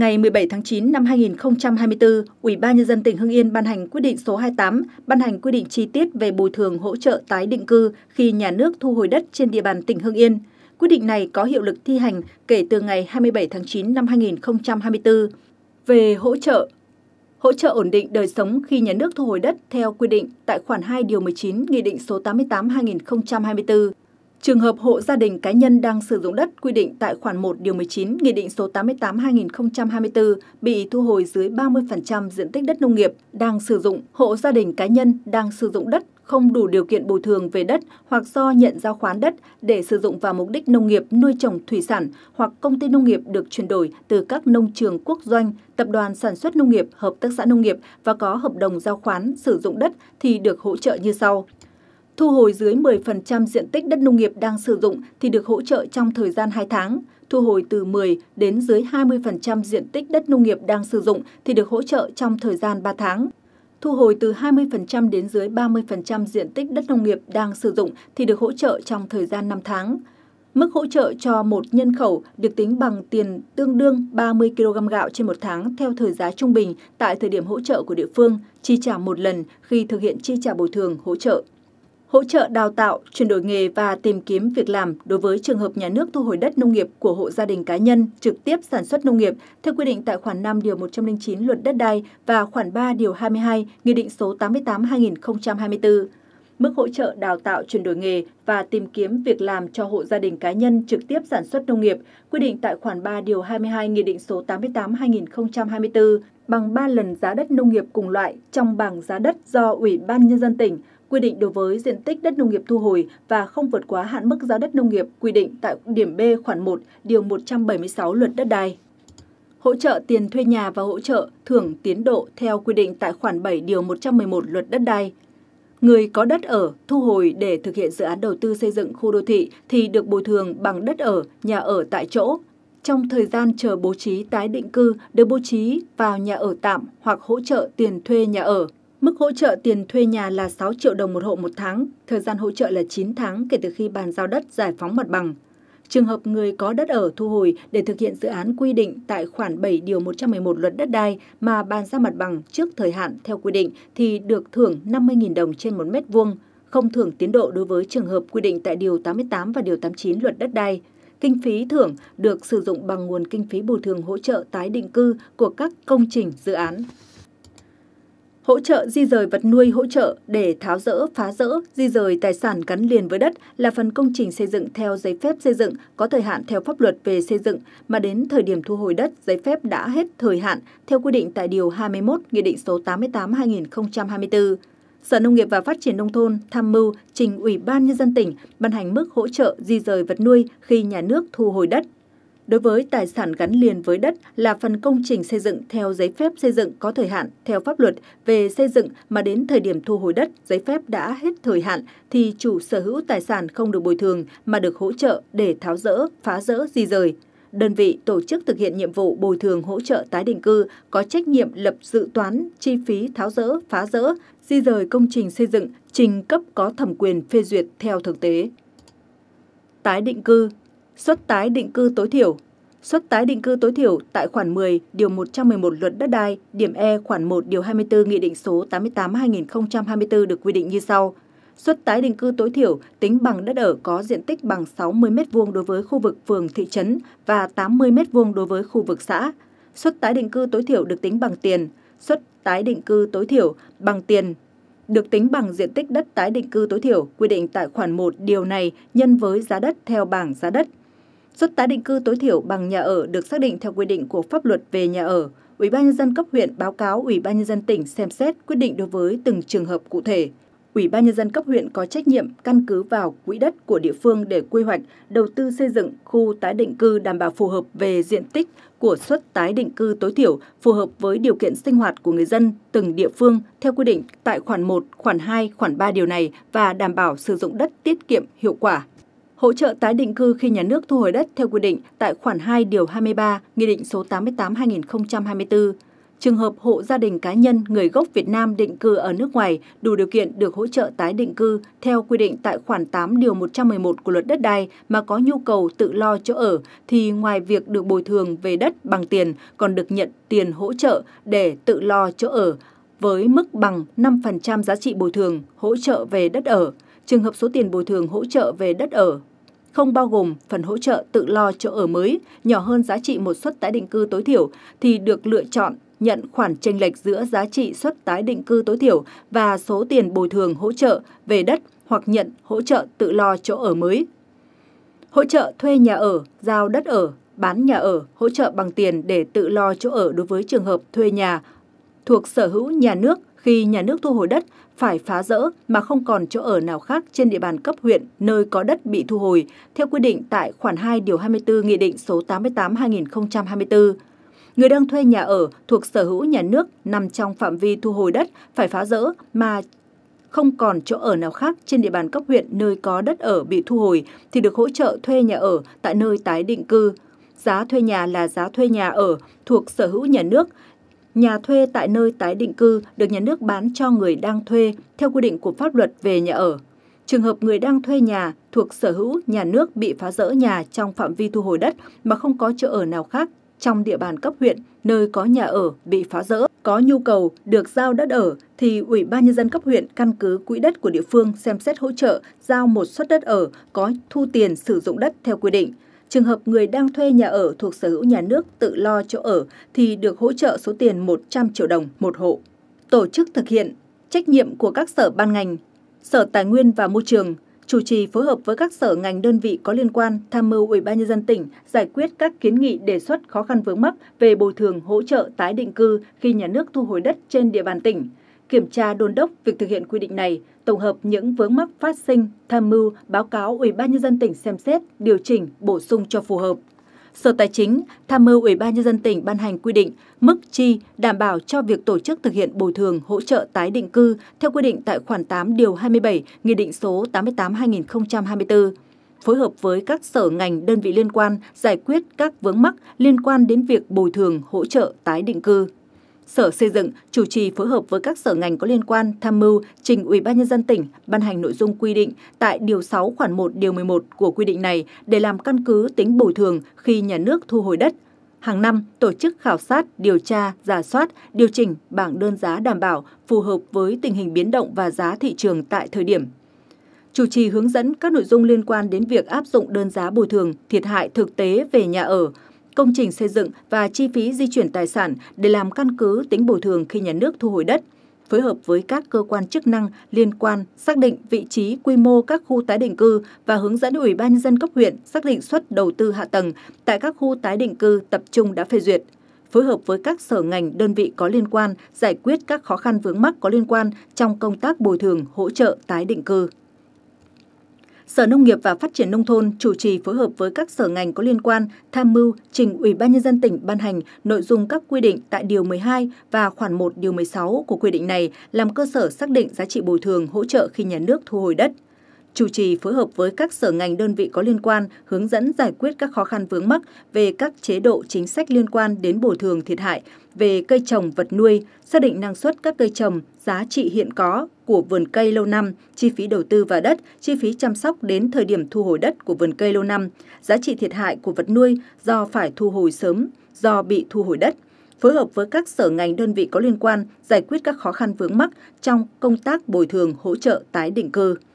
Ngày 17 tháng 9 năm 2024, Ủy ban nhân dân tỉnh Hưng Yên ban hành quyết định số 28 ban hành quy định chi tiết về bồi thường hỗ trợ tái định cư khi nhà nước thu hồi đất trên địa bàn tỉnh Hưng Yên. Quyết định này có hiệu lực thi hành kể từ ngày 27 tháng 9 năm 2024. Về hỗ trợ Hỗ trợ ổn định đời sống khi nhà nước thu hồi đất theo quy định tại khoản 2 điều 19 Nghị định số 88 2024 Trường hợp hộ gia đình cá nhân đang sử dụng đất quy định tại khoản 1 điều 19 Nghị định số 88/2024 bị thu hồi dưới 30% diện tích đất nông nghiệp đang sử dụng, hộ gia đình cá nhân đang sử dụng đất không đủ điều kiện bồi thường về đất hoặc do nhận giao khoán đất để sử dụng vào mục đích nông nghiệp nuôi trồng thủy sản hoặc công ty nông nghiệp được chuyển đổi từ các nông trường quốc doanh, tập đoàn sản xuất nông nghiệp, hợp tác xã nông nghiệp và có hợp đồng giao khoán sử dụng đất thì được hỗ trợ như sau. Thu hồi dưới 10% diện tích đất nông nghiệp đang sử dụng thì được hỗ trợ trong thời gian 2 tháng. Thu hồi từ 10 đến dưới 20% diện tích đất nông nghiệp đang sử dụng thì được hỗ trợ trong thời gian 3 tháng. Thu hồi từ 20% đến dưới 30% diện tích đất nông nghiệp đang sử dụng thì được hỗ trợ trong thời gian 5 tháng. Mức hỗ trợ cho một nhân khẩu được tính bằng tiền tương đương 30 kg gạo trên một tháng theo thời giá trung bình tại thời điểm hỗ trợ của địa phương, chi trả một lần khi thực hiện chi trả bồi thường hỗ trợ hỗ trợ đào tạo, chuyển đổi nghề và tìm kiếm việc làm đối với trường hợp nhà nước thu hồi đất nông nghiệp của hộ gia đình cá nhân trực tiếp sản xuất nông nghiệp theo quy định tại khoản 5 điều 109 Luật đất đai và khoản 3 điều 22 Nghị định số 88/2024. Mức hỗ trợ đào tạo chuyển đổi nghề và tìm kiếm việc làm cho hộ gia đình cá nhân trực tiếp sản xuất nông nghiệp quy định tại khoản 3 điều 22 Nghị định số 88/2024 bằng 3 lần giá đất nông nghiệp cùng loại trong bảng giá đất do Ủy ban nhân dân tỉnh quy định đối với diện tích đất nông nghiệp thu hồi và không vượt quá hạn mức giá đất nông nghiệp quy định tại điểm B khoản 1, điều 176 Luật đất đai. Hỗ trợ tiền thuê nhà và hỗ trợ thưởng tiến độ theo quy định tại khoản 7 điều 111 Luật đất đai. Người có đất ở thu hồi để thực hiện dự án đầu tư xây dựng khu đô thị thì được bồi thường bằng đất ở, nhà ở tại chỗ trong thời gian chờ bố trí tái định cư được bố trí vào nhà ở tạm hoặc hỗ trợ tiền thuê nhà ở. Mức hỗ trợ tiền thuê nhà là 6 triệu đồng một hộ một tháng, thời gian hỗ trợ là 9 tháng kể từ khi bàn giao đất giải phóng mặt bằng. Trường hợp người có đất ở thu hồi để thực hiện dự án quy định tại khoản 7 điều 111 luật đất đai mà bàn giao mặt bằng trước thời hạn theo quy định thì được thưởng 50.000 đồng trên 1 mét vuông, không thưởng tiến độ đối với trường hợp quy định tại điều 88 và điều 89 luật đất đai. Kinh phí thưởng được sử dụng bằng nguồn kinh phí bồi thường hỗ trợ tái định cư của các công trình dự án hỗ trợ di rời vật nuôi hỗ trợ để tháo rỡ, phá rỡ, di rời tài sản gắn liền với đất là phần công trình xây dựng theo giấy phép xây dựng có thời hạn theo pháp luật về xây dựng mà đến thời điểm thu hồi đất, giấy phép đã hết thời hạn theo quy định tại Điều 21 Nghị định số 88-2024. Sở Nông nghiệp và Phát triển Nông thôn tham mưu trình Ủy ban Nhân dân tỉnh ban hành mức hỗ trợ di rời vật nuôi khi nhà nước thu hồi đất Đối với tài sản gắn liền với đất là phần công trình xây dựng theo giấy phép xây dựng có thời hạn theo pháp luật về xây dựng mà đến thời điểm thu hồi đất, giấy phép đã hết thời hạn thì chủ sở hữu tài sản không được bồi thường mà được hỗ trợ để tháo rỡ, phá rỡ di rời. Đơn vị tổ chức thực hiện nhiệm vụ bồi thường hỗ trợ tái định cư có trách nhiệm lập dự toán chi phí tháo rỡ, phá rỡ, di rời công trình xây dựng trình cấp có thẩm quyền phê duyệt theo thực tế. Tái định cư xuất tái định cư tối thiểu. Xuất tái định cư tối thiểu tại khoản 10, điều 111 luật đất đai, điểm E khoản 1, điều 24 Nghị định số 88-2024 được quy định như sau. Xuất tái định cư tối thiểu tính bằng đất ở có diện tích bằng 60 m2 đối với khu vực phường thị trấn và 80 m2 đối với khu vực xã. Xuất tái định cư tối thiểu được tính bằng tiền, xuất tái định cư tối thiểu bằng tiền được tính bằng diện tích đất tái định cư tối thiểu quy định tại khoản 1 điều này nhân với giá đất theo bảng giá đất. Suất tái định cư tối thiểu bằng nhà ở được xác định theo quy định của pháp luật về nhà ở. Ủy ban nhân dân cấp huyện báo cáo Ủy ban nhân dân tỉnh xem xét quyết định đối với từng trường hợp cụ thể. Ủy ban nhân dân cấp huyện có trách nhiệm căn cứ vào quỹ đất của địa phương để quy hoạch, đầu tư xây dựng khu tái định cư đảm bảo phù hợp về diện tích của suất tái định cư tối thiểu, phù hợp với điều kiện sinh hoạt của người dân từng địa phương theo quy định tại khoản 1, khoản 2, khoản 3 điều này và đảm bảo sử dụng đất tiết kiệm hiệu quả hỗ trợ tái định cư khi nhà nước thu hồi đất theo quy định tại khoản 2 điều 23 Nghị định số 88/2024. Trường hợp hộ gia đình cá nhân người gốc Việt Nam định cư ở nước ngoài đủ điều kiện được hỗ trợ tái định cư theo quy định tại khoản 8 điều 111 của luật đất đai mà có nhu cầu tự lo chỗ ở thì ngoài việc được bồi thường về đất bằng tiền còn được nhận tiền hỗ trợ để tự lo chỗ ở với mức bằng 5% giá trị bồi thường hỗ trợ về đất ở. Trường hợp số tiền bồi thường hỗ trợ về đất ở không bao gồm phần hỗ trợ tự lo chỗ ở mới nhỏ hơn giá trị một suất tái định cư tối thiểu thì được lựa chọn nhận khoản chênh lệch giữa giá trị suất tái định cư tối thiểu và số tiền bồi thường hỗ trợ về đất hoặc nhận hỗ trợ tự lo chỗ ở mới. Hỗ trợ thuê nhà ở, giao đất ở, bán nhà ở, hỗ trợ bằng tiền để tự lo chỗ ở đối với trường hợp thuê nhà thuộc sở hữu nhà nước khi nhà nước thu hồi đất phải phá rỡ mà không còn chỗ ở nào khác trên địa bàn cấp huyện nơi có đất bị thu hồi, theo quy định tại khoản 2 điều 24 Nghị định số 88-2024. Người đang thuê nhà ở thuộc sở hữu nhà nước nằm trong phạm vi thu hồi đất phải phá rỡ mà không còn chỗ ở nào khác trên địa bàn cấp huyện nơi có đất ở bị thu hồi thì được hỗ trợ thuê nhà ở tại nơi tái định cư. Giá thuê nhà là giá thuê nhà ở thuộc sở hữu nhà nước nhà thuê tại nơi tái định cư được nhà nước bán cho người đang thuê theo quy định của pháp luật về nhà ở. Trường hợp người đang thuê nhà thuộc sở hữu nhà nước bị phá rỡ nhà trong phạm vi thu hồi đất mà không có chỗ ở nào khác trong địa bàn cấp huyện nơi có nhà ở bị phá rỡ, có nhu cầu được giao đất ở thì Ủy ban nhân dân cấp huyện căn cứ quỹ đất của địa phương xem xét hỗ trợ giao một suất đất ở có thu tiền sử dụng đất theo quy định. Trường hợp người đang thuê nhà ở thuộc sở hữu nhà nước tự lo chỗ ở thì được hỗ trợ số tiền 100 triệu đồng một hộ. Tổ chức thực hiện trách nhiệm của các sở ban ngành, Sở Tài nguyên và Môi trường chủ trì phối hợp với các sở ngành đơn vị có liên quan tham mưu Ủy ban nhân dân tỉnh giải quyết các kiến nghị đề xuất khó khăn vướng mắc về bồi thường hỗ trợ tái định cư khi nhà nước thu hồi đất trên địa bàn tỉnh, kiểm tra đôn đốc việc thực hiện quy định này, tổng hợp những vướng mắc phát sinh, tham mưu báo cáo Ủy ban nhân dân tỉnh xem xét, điều chỉnh, bổ sung cho phù hợp. Sở Tài chính tham mưu Ủy ban nhân dân tỉnh ban hành quy định mức chi đảm bảo cho việc tổ chức thực hiện bồi thường hỗ trợ tái định cư theo quy định tại khoản 8 điều 27 Nghị định số 88/2024 phối hợp với các sở ngành đơn vị liên quan giải quyết các vướng mắc liên quan đến việc bồi thường hỗ trợ tái định cư. Sở Xây dựng chủ trì phối hợp với các sở ngành có liên quan tham mưu trình Ủy ban nhân dân tỉnh ban hành nội dung quy định tại điều 6 khoản 1 điều 11 của quy định này để làm căn cứ tính bồi thường khi nhà nước thu hồi đất. Hàng năm, tổ chức khảo sát, điều tra, giả soát, điều chỉnh bảng đơn giá đảm bảo phù hợp với tình hình biến động và giá thị trường tại thời điểm chủ trì hướng dẫn các nội dung liên quan đến việc áp dụng đơn giá bồi thường thiệt hại thực tế về nhà ở công trình xây dựng và chi phí di chuyển tài sản để làm căn cứ tính bồi thường khi nhà nước thu hồi đất, phối hợp với các cơ quan chức năng liên quan xác định vị trí quy mô các khu tái định cư và hướng dẫn Ủy ban nhân dân cấp huyện xác định suất đầu tư hạ tầng tại các khu tái định cư tập trung đã phê duyệt phối hợp với các sở ngành đơn vị có liên quan giải quyết các khó khăn vướng mắc có liên quan trong công tác bồi thường hỗ trợ tái định cư Sở Nông nghiệp và Phát triển Nông thôn chủ trì phối hợp với các sở ngành có liên quan tham mưu trình Ủy ban Nhân dân tỉnh ban hành nội dung các quy định tại Điều 12 và khoản 1 Điều 16 của quy định này làm cơ sở xác định giá trị bồi thường hỗ trợ khi nhà nước thu hồi đất chủ trì phối hợp với các sở ngành đơn vị có liên quan hướng dẫn giải quyết các khó khăn vướng mắc về các chế độ chính sách liên quan đến bồi thường thiệt hại về cây trồng vật nuôi, xác định năng suất các cây trồng, giá trị hiện có của vườn cây lâu năm, chi phí đầu tư và đất, chi phí chăm sóc đến thời điểm thu hồi đất của vườn cây lâu năm, giá trị thiệt hại của vật nuôi do phải thu hồi sớm, do bị thu hồi đất phối hợp với các sở ngành đơn vị có liên quan giải quyết các khó khăn vướng mắc trong công tác bồi thường hỗ trợ tái định cư.